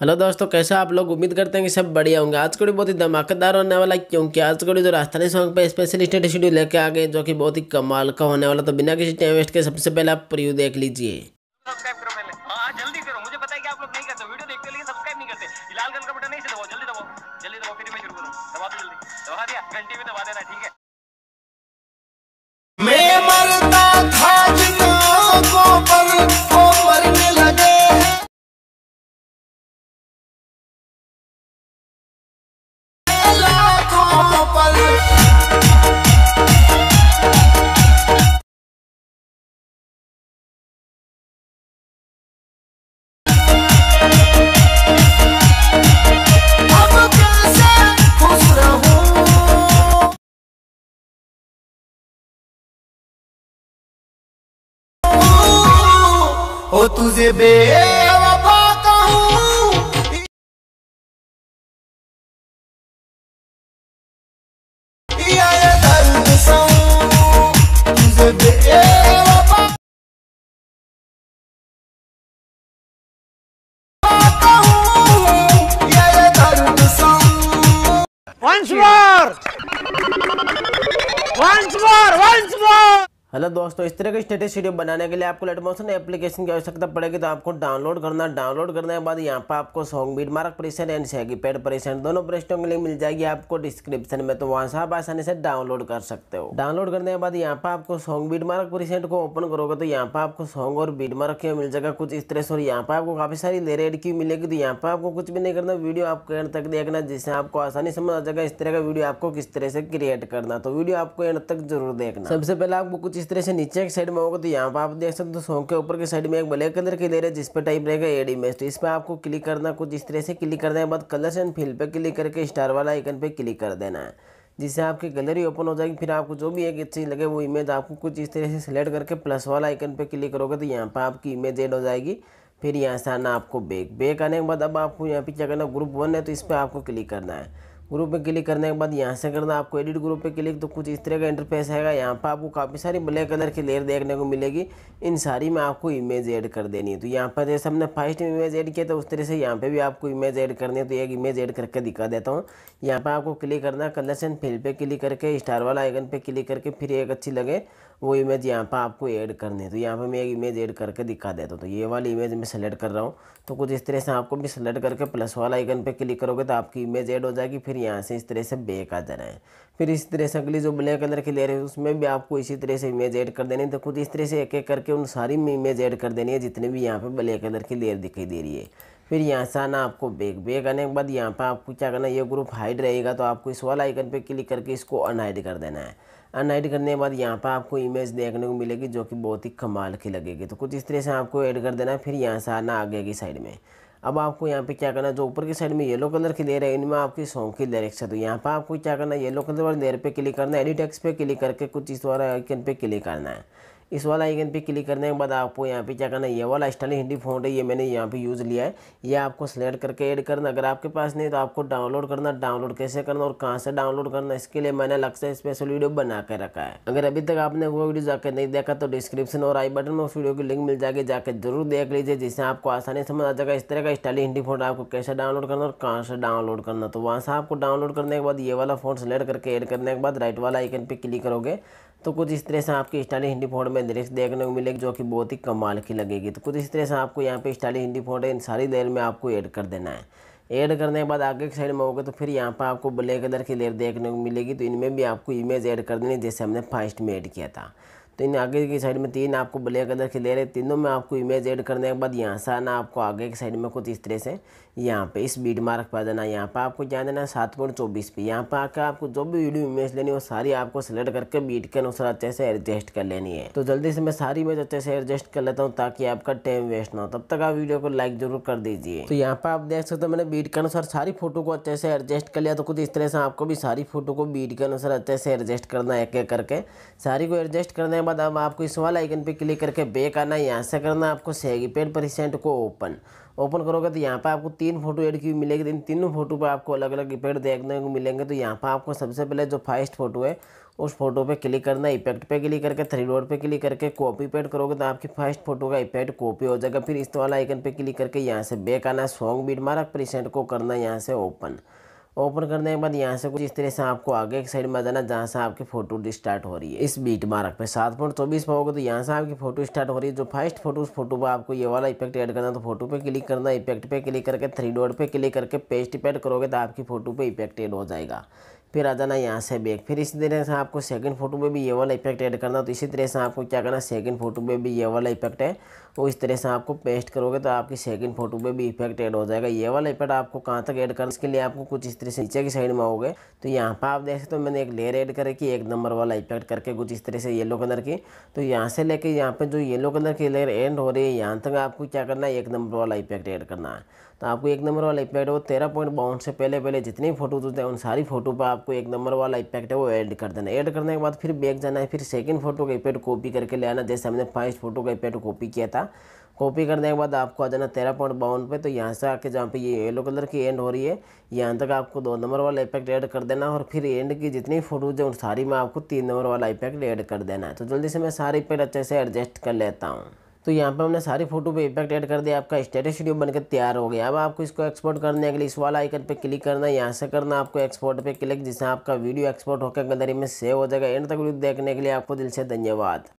Hello दोस्तों कैसे आप लोग उम्मीद करते हैं कि सब बढ़िया होंगे आज का बहुत ही धमाकेदार होने वाला है क्योंकि आज का जो राजस्थानी सॉन्ग पे स्टेट स्टूडियो लेके आ गए जो कि बहुत ही कमाल का होने वाला तो बिना किसी टाइम वेस्ट के सबसे पहले आप प्रिव्यू देख लीजिए हाँ, जल्दी करो मुझे नहीं करते नहीं करते दबाओ फिर मैं शुरू करूँ दबा दो जल्दी दबा दिया घंटी दबा देना ठीक है हो तुझे बेवफा कहूँ Once more! Once more! Once more! Hello दोस्तों इस तरह के स्टेटस वीडियो बनाने के लिए आपको लेट मोशन एप्लीकेशन की आवश्यकता पड़ेगी तो आपको डाउनलोड करना डाउनलोड करने के बाद यहाँ पर आपको सॉन्ग बीट मार्क परिसर एंड सैगी पेड परेशन दोनों परेशनों के लिए मिल जाएगी आपको डिस्क्रिप्शन में तो वहाँ से आप आसानी से डाउनलोड कर सकते हो डाउनलोड करने के बाद यहाँ पर आपको सॉन्ग बीट मार्क परिसेंट को ओपन करोगे तो यहाँ पर आपको सॉन्ग और बीट मार्क मिल जाएगा कुछ इस तरह से और यहाँ पर आपको काफ़ी सारी लेर एड मिलेगी तो यहाँ पर आपको कुछ भी नहीं करना वीडियो आपको एंड तक देखना जिससे आपको आसानी समझ आ जाएगा इस तरह का वीडियो आपको किस तरह से क्रिएट करना तो वीडियो आपको एंड तक जरूर देखना सबसे पहले आपको कुछ इस तरह से नीचे के साइड में होगा तो यहाँ पर आप देख सकते हो तो सॉन्ग के ऊपर के साइड में एक ब्लैक कलर की दे है जिस पर टाइप रहेगा एड इमेज तो इस पर आपको क्लिक करना कुछ इस तरह से क्लिक करने के बाद कलर एंड फिल पर क्लिक करके स्टार वाला आइकन पर क्लिक कर देना है जिससे आपकी गैलरी ओपन हो जाएगी फिर आपको जो भी एक चीज़ लगे वो इमेज आपको कुछ इस तरह से सिलेक्ट करके प्लस वाला आइकन पर क्लिक करोगे तो यहाँ पर आपकी इमेज एड हो जाएगी फिर यहाँ से आना आपको बैक बैक आने के बाद अब आपको यहाँ पे क्या करना ग्रुप वन है तो इस पर आपको क्लिक करना है ग्रुप पे क्लिक करने के बाद यहाँ से करना आपको एडिट ग्रुप पे क्लिक तो कुछ इस तरह का इंटरफेस आएगा यहाँ पर आपको काफ़ी सारी ब्लैक कलर की लेयर देखने को मिलेगी इन सारी में आपको इमेज ऐड कर देनी है तो यहाँ पर जैसे हमने फर्स्ट इमेज ऐड किया तो उस तरह से यहाँ पे भी आपको इमेज ऐड करनी है तो एक इमेज ऐड करके दिखा देता हूँ यहाँ पर आपको क्लिक करना कलर्स एंड फिल पे क्लिक करके स्टार वाला आइकन पर क्लिक करके फिर एक अच्छी लगे वो इमेज यहाँ पर आपको ऐड करनी है तो यहाँ पर मैं एक इमेज ऐड करके दिखा देता हूँ तो ये वाली इमेज मैं सेलेक्ट कर रहा हूँ तो कुछ इस तरह से आपको भी सेलेक्ट करके प्लस वाला आइकन पर क्लिक करोगे तो आपकी इमेज ऐड हो जाएगी फिर यहाँ से इस तरह से बैक आ जाना है फिर इस तरह से अगली जो ब्लैक कलर की लेयर है उसमें भी आपको इसी तरह से इमेज ऐड कर देनी है तो खुद इस तरह से एक एक करके उन सारी में इमेज ऐड कर देनी है जितने भी यहाँ पर ब्लैक कलर की लेयर दिखाई दे रही है फिर यहाँ से आना आपको बैग बैग आने के बाद यहाँ पर आपको क्या करना है ये ग्रुप हाइड रहेगा तो आपको इस वाला आइकन पर क्लिक करके इसको अनहाइड कर देना है अनहाइड करने के बाद यहाँ पर आपको इमेज देखने को मिलेगी जो कि बहुत ही कमाल की लगेगी तो कुछ इस तरह से आपको ऐड कर देना है फिर यहाँ से आना आगे की साइड में अब आपको यहाँ पे क्या करना है जो ऊपर की साइड में येलो कलर की लेयर है इनमें आपकी सॉन्ग की लिरिक्स है तो यहाँ पर आपको क्या करना है येलो कलर वाली लेयर पे क्लिक करना है एडिटेक्स पे क्लिक करके कुछ इस द्वारा आइकन पे क्लिक करना है इस वाला आइकन पे क्लिक करने के बाद आपको यहाँ पे क्या करना है ये वाला स्टाइल हिंदी फोन है ये मैंने यहाँ पे यूज़ लिया है ये आपको सेलेक्ट करके ऐड करना अगर आपके पास नहीं तो आपको डाउनलोड करना डाउनलोड कैसे करना और कहाँ से डाउनलोड करना इसके लिए मैंने अलग से स्पेशल वीडियो बना के रखा है अगर अभी तक आपने वो वीडियो जाकर नहीं देखा तो डिस्क्रिप्शन और आई बटन में उस वीडियो की लिंक मिल जाएगी जाकर जरूर देख लीजिए जिससे आपको आसानी समझ आ जाएगा इस तरह का स्टाइल हिंदी फोन आपको कैसे डाउनलोड करना और कहाँ से डाउनलोड करना तो वहाँ से आपको डाउनलोड करने के बाद ये वाला फोन सेलेक्ट करके ऐड करने के बाद राइट वाला आइकन पर क्लिक करोगे तो कुछ इस तरह से आपकी स्टाइलिश हिंदी फोर्ड में लिरिक्स देखने को मिलेगी जो कि बहुत ही कमाल की लगेगी तो कुछ इस तरह से आपको यहाँ पे स्टाइलिश हिंदी फोन इन सारी देर में आपको ऐड कर देना है ऐड करने के बाद आगे की साइड में होगा तो फिर यहाँ पर आपको ब्लैक कलर की लेर देखने को मिलेगी तो इनमें भी आपको इमेज ऐड कर देनी जैसे हमने फर्स्ट में ऐड किया था તેની આગેકી સાઇડ મે 3 આપકો બલે કલર કે લે લે 3 દો મે આપકો ઇમેજ એડ કરને કે બાદ યહા સાના આપકો આગેકી સાઇડ મે કો ઉસ ઇસ તરહ સે યહા પે ઇસ બીટ માર્ક પર જના યહા પે આપકો જના ના 7.24 પે યહા પે આ કે આપકો જો ભી વિડિયો ઇમેજ લેની હો સારી આપકો સિલેક્ટ કરકે બીટ કે અનુસાર અચ્છે સે એડજેસ્ટ કર લેની હે તો જલ્દી સે મે સારી ઇમેજ અચ્છે સે એડજેસ્ટ કર લેતા હું તાકી આપકા ટાઈમ વેસ્ટ ના તબ તક આ વિડિયો કો લાઈક જરૂર કર દેજીએ તો યહા પે આપ દેખ સકતે મેને બીટ કે અનુસાર સારી ફોટો કો અચ્છે સે એડજેસ્ટ કર લિયા તો કુછ ઇસ તરહ સે આપકો ભી સારી ફોટો કો બીટ કે અનુસાર અચ્છે સે એડજેસ્ટ કરના હે એક એક કરકે સારી કો એડજેસ્ટ કરને बाद अब आपको इस वाला आइकन पे क्लिक करके बैक आना है यहाँ से करना आपको सैगी पेड को ओपन ओपन करोगे तो यहाँ पर आपको तीन फोटो एड की मिलेगी इन तीनों फोटो पर आपको अलग अलग इफेक्ट देखने को मिलेंगे तो यहाँ पर आपको सबसे पहले जो फर्स्ट फोटो है उस फोटो पे क्लिक करना है इफेक्ट पे क्लिक करके थ्री डॉट पे क्लिक करके कॉपी पेड करोगे तो आपकी फर्स्ट फोटो का इफेक्ट कॉपी हो जाएगा फिर इस वाला आइकन पे क्लिक करके यहाँ से बेक आना है सॉन्ग बीट मारा प्रिसेंट को करना है यहाँ से ओपन ओपन करने के बाद यहाँ से कुछ इस तरह से आपको आगे एक साइड में आ जाना जहाँ से आपकी फोटो स्टार्ट हो रही है इस बीट मार्क पे सात पॉइंट चौबीस पाओगे होगा तो यहाँ से आपकी फोटो स्टार्ट हो रही है जो फर्स्ट फोटो उस फोटो पर आपको ये वाला इफेक्ट ऐड करना तो फोटो पे क्लिक करना इफेक्ट पे क्लिक करके थ्री डॉट पे क्लिक करके पेस्ट पेड करोगे तो आपकी फोटो पे इफेक्ट एड हो जाएगा फिर आ जाना यहाँ से बैक फिर इसी तरह से आपको सेकंड फोटो पे भी ये वाला इफेक्ट ऐड करना तो इसी तरह से आपको क्या करना सेकंड फोटो पे भी ये वाला इफेक्ट है तो इस तरह से आपको पेस्ट करोगे तो आपकी सेकंड फोटो पे भी इफेक्ट ऐड हो जाएगा ये वाला इफेक्ट आपको कहाँ तक ऐड करना इसके लिए आपको कुछ इस तरह से नीचे की साइड में आओगे तो यहाँ पर आप देख सकते हो मैंने एक लेयर ऐड करे कि एक नंबर वाला इफेक्ट करके कुछ इस तरह से येलो कलर की तो यहाँ से लेके यहाँ पर जो येलो कलर की लेयर एंड हो रही है यहाँ तक आपको क्या करना है एक नंबर वाला इफेक्ट ऐड करना है तो आपको एक नंबर वाला इफेक्ट वो तेरह पॉइंट बाउंड से पहले पहले जितनी फोटोज होते हैं उन सारी फोटो पर आपको एक नंबर वाला इफेक्ट है वो ऐड कर देना ऐड करने के बाद फिर बैग जाना है फिर सेकेंड फोटो का इफेक्ट कॉपी करके ले आना जैसे हमने फर्स्ट फोटो का इफेक्ट कॉपी किया था कॉपी करने के बाद आपको आ जाना तेरह पॉइंट बावन पे तो यहाँ से आके जहाँ पे ये येलो कलर की एंड हो रही है यहाँ तक आपको दो नंबर वाला इफेक्ट ऐड कर देना और फिर एंड की जितनी फोटोज है उन सारी में आपको तीन नंबर वाला इफेक्ट ऐड कर देना है तो जल्दी से मैं सारे इफेक्ट अच्छे से एडजस्ट कर लेता हूँ तो यहाँ पे हमने सारी फोटो पे इफेक्ट ऐड कर दिया आपका स्टेटस वीडियो बनकर तैयार हो गया अब आपको इसको एक्सपोर्ट करने के लिए इस वाला आइकन पे क्लिक करना है यहाँ से करना आपको एक्सपोर्ट पे क्लिक जिससे आपका वीडियो एक्सपोर्ट होकर गंदरी में सेव हो जाएगा एंड तक वीडियो देखने के लिए आपको दिल से धन्यवाद